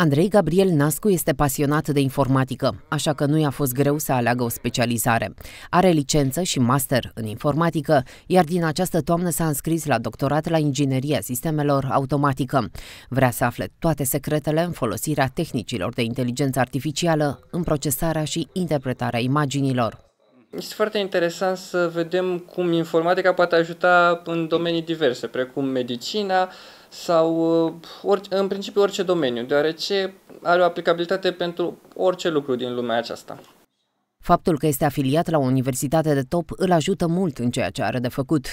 Andrei Gabriel Nascu este pasionat de informatică, așa că nu i-a fost greu să aleagă o specializare. Are licență și master în informatică, iar din această toamnă s-a înscris la doctorat la ingineria sistemelor automatică. Vrea să afle toate secretele în folosirea tehnicilor de inteligență artificială, în procesarea și interpretarea imaginilor. Este foarte interesant să vedem cum informatica poate ajuta în domenii diverse, precum medicina sau uh, ori, în principiu orice domeniu, deoarece are o aplicabilitate pentru orice lucru din lumea aceasta. Faptul că este afiliat la o universitate de top îl ajută mult în ceea ce are de făcut.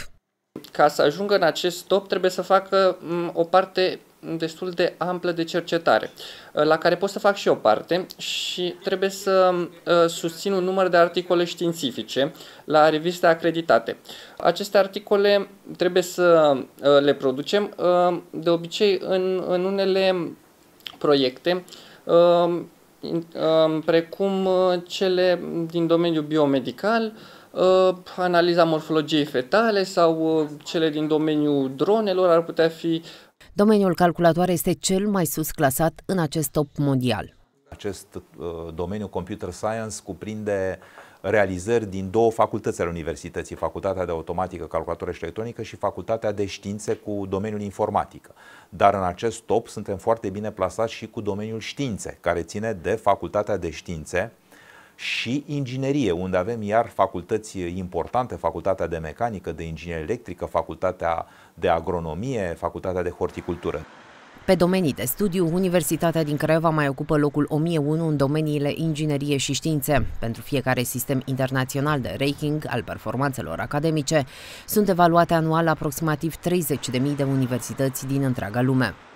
Ca să ajungă în acest top trebuie să facă o parte destul de amplă de cercetare, uh, la care pot să fac și o parte și trebuie să uh, susțin un număr de articole științifice la reviste acreditate. Aceste articole trebuie să uh, le producem de obicei în, în unele proiecte precum cele din domeniul biomedical, Uh, analiza morfologiei fetale sau uh, cele din domeniul dronelor ar putea fi. Domeniul calculatoare este cel mai sus clasat în acest top mondial. Acest uh, domeniu computer science cuprinde realizări din două facultăți ale universității, Facultatea de Automatică, Calculatoare și Electronică și Facultatea de Științe cu domeniul informatică. Dar în acest top suntem foarte bine plasați și cu domeniul științe, care ține de Facultatea de Științe, și inginerie, unde avem iar facultăți importante, facultatea de mecanică, de inginerie electrică, facultatea de agronomie, facultatea de horticultură. Pe domenii de studiu, Universitatea din Craiova mai ocupă locul 1001 în domeniile inginerie și științe. Pentru fiecare sistem internațional de ranking al performanțelor academice, sunt evaluate anual aproximativ 30.000 de universități din întreaga lume.